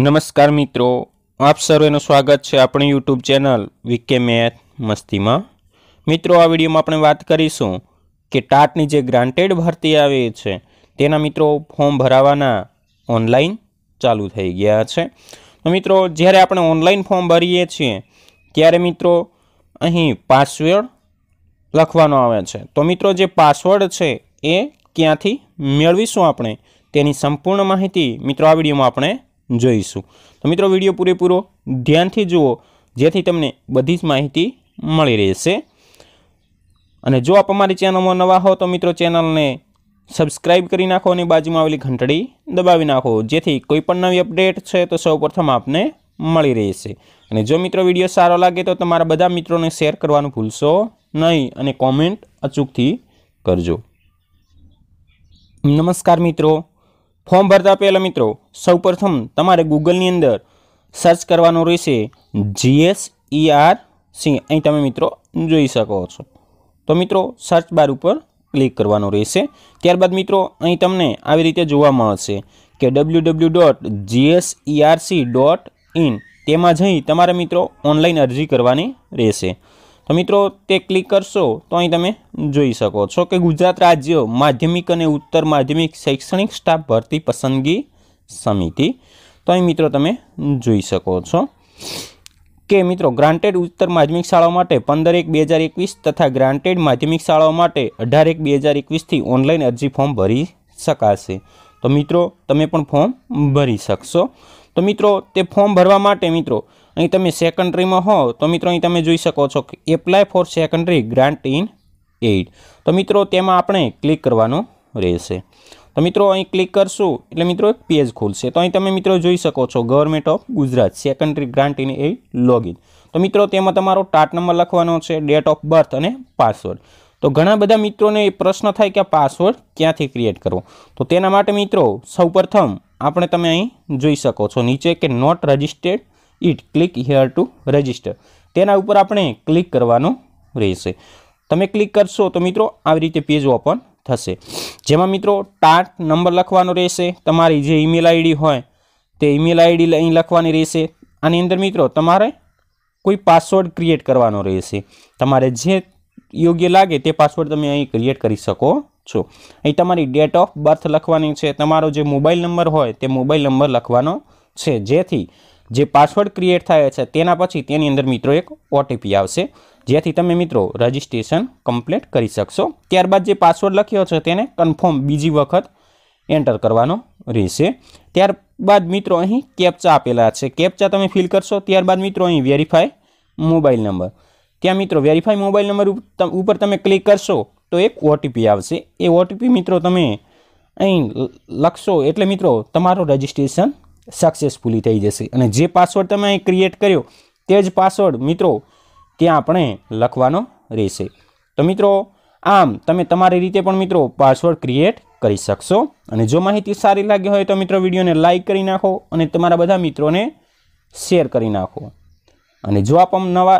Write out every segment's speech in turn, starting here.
નમસ્કાર મિત્રો આપ સર્વેનું સ્વાગત છે આપણી યુટ્યુબ ચેનલ વીકે મેથ મસ્તીમાં મિત્રો આ વિડીયોમાં આપણે વાત કરીશું કે ટાટની જે ગ્રાન્ટેડ ભરતી આવી છે તેના મિત્રો ફોર્મ ભરાવાના ઓનલાઈન ચાલુ થઈ ગયા છે તો મિત્રો જ્યારે આપણે ઓનલાઈન ફોર્મ ભરીએ છીએ ત્યારે મિત્રો અહીં પાસવર્ડ લખવાનો આવે છે તો મિત્રો જે પાસવર્ડ છે એ ક્યાંથી મેળવીશું આપણે તેની સંપૂર્ણ માહિતી મિત્રો આ વિડીયોમાં આપણે જોઈશું તો મિત્રો વિડીયો પૂરેપૂરો ધ્યાનથી જુઓ જેથી તમને બધી જ માહિતી મળી રહેશે અને જો આપ અમારી ચેનલમાં નવા હો તો મિત્રો ચેનલને સબસ્ક્રાઇબ કરી નાખો અને બાજુમાં આવેલી ઘંટડી દબાવી નાખો જેથી કોઈ પણ નવી અપડેટ છે તો સૌપ્રથમ આપને મળી રહેશે અને જો મિત્રો વિડીયો સારો લાગે તો તમારા બધા મિત્રોને શેર કરવાનું ભૂલશો નહીં અને કોમેન્ટ અચૂકથી કરજો નમસ્કાર મિત્રો ફોર્મ ભરતા પહેલાં મિત્રો સૌ પ્રથમ તમારે ગૂગલની અંદર સર્ચ કરવાનું રહેશે જીએસઈઆર સી e અહીં તમે મિત્રો જોઈ શકો છો તો મિત્રો સર્ચ બાર ઉપર ક્લિક કરવાનું રહેશે ત્યારબાદ મિત્રો અહીં તમને આવી રીતે જોવા મળશે કે W W dot C dot in તેમાં જઈ તમારે મિત્રો ઓનલાઈન અરજી કરવાની રહેશે તો મિત્રો તે ક્લિક કરશો તો અહીં તમે જોઈ શકો છો કે ગુજરાત રાજ્ય માધ્યમિક અને ઉત્તર માધ્યમિક શૈક્ષણિક સ્ટાફ ભરતી પસંદગી સમિતિ તો અહીં મિત્રો તમે જોઈ શકો છો કે મિત્રો ગ્રાન્ટેડ ઉત્તર માધ્યમિક શાળાઓ માટે પંદર એક બે હજાર એકવીસ તથા ગ્રાન્ટેડ માધ્યમિક શાળાઓ માટે અઢાર એક બે હજાર એકવીસથી ઓનલાઈન અરજી ફોર્મ ભરી શકાશે તો મિત્રો તમે પણ ફોર્મ ભરી શકશો તો મિત્રો તે ફોર્મ ભરવા માટે મિત્રો અહીં તમે સેકન્ડરીમાં હો તો મિત્રો અહીં તમે જોઈ શકો છો કે apply for secondary grant in aid તો મિત્રો તેમાં આપણે ક્લિક કરવાનું રહેશે તો મિત્રો અહીં ક્લિક કરશું એટલે મિત્રો એક પેજ ખુલશે તો અહીં તમે મિત્રો જોઈ શકો છો government of Gujarat secondary grant in aid login તો મિત્રો તેમાં તમારો ટાટ નંબર લખવાનો છે ડેટ ઓફ બર્થ અને પાસવર્ડ તો ઘણા બધા મિત્રોને એ પ્રશ્ન થાય કે આ પાસવર્ડ ક્યાંથી ક્રિએટ કરવો તો તેના માટે મિત્રો સૌપ્રથમ આપણે તમે અહીં જોઈ શકો છો નીચે કે not registered yet click here to register તેના ઉપર આપણે ક્લિક કરવાનું રહેશે તમે ક્લિક કરશો તો મિત્રો આવી રીતે પેજ ઓપન થશે જેમાં મિત્રો ટાટ નંબર લખવાનો રહેશે તમારી જે ઈમેલ આઈડી હોય તે ઈમેલ આઈડી અહીં લખવાની રહેશે આની અંદર મિત્રો તમારે કોઈ પાસવર્ડ ક્રિએટ કરવાનો રહેશે તમારે જે યોગ્ય લાગે તે પાસવર્ડ તમે અહીં ક્રિએટ કરી શકો છો અહીં તમારી ડેટ ઓફ બર્થ લખવાની છે તમારો જે મોબાઈલ નંબર હોય તે મોબાઈલ નંબર લખવાનો છે જેથી જે પાસવર્ડ ક્રિએટ થયો છે તેના પછી તેની અંદર મિત્રો એક ઓટીપી આવશે જેથી તમે મિત્રો રજિસ્ટ્રેશન કમ્પ્લીટ કરી શકશો ત્યારબાદ જે પાસવર્ડ લખ્યો છે તેને કન્ફર્મ બીજી વખત એન્ટર કરવાનો રહેશે ત્યારબાદ મિત્રો અહીં કેપ્ચા આપેલા છે કેપ્ચા તમે ફિલ કરશો ત્યારબાદ મિત્રો અહીં વેરીફાય મોબાઈલ નંબર ત્યાં મિત્રો વેરીફાઈ મોબાઈલ નંબર ઉપર તમે ક્લિક કરશો તો એક ઓટીપી આવશે એ ઓટીપી મિત્રો તમે અહીં લખશો એટલે મિત્રો તમારું રજિસ્ટ્રેશન સક્સેસફુલી થઈ જશે અને જે પાસવર્ડ તમે અહીં ક્રિએટ કર્યો તે જ પાસવર્ડ મિત્રો ત્યાં આપણે લખવાનો રહેશે તો મિત્રો આમ તમે તમારી રીતે પણ મિત્રો પાસવર્ડ ક્રિએટ કરી શકશો અને જો માહિતી સારી લાગી હોય તો મિત્રો વિડીયોને લાઇક કરી નાખો અને તમારા બધા મિત્રોને શેર કરી નાખો અને જો આપ નવા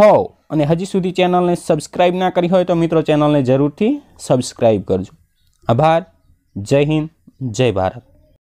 હોવ અને હજી સુધી ચેનલને સબસ્ક્રાઈબ ના કરી હોય તો મિત્રો ચેનલને જરૂરથી સબસ્ક્રાઈબ કરજો આભાર જય હિન્દ જય ભારત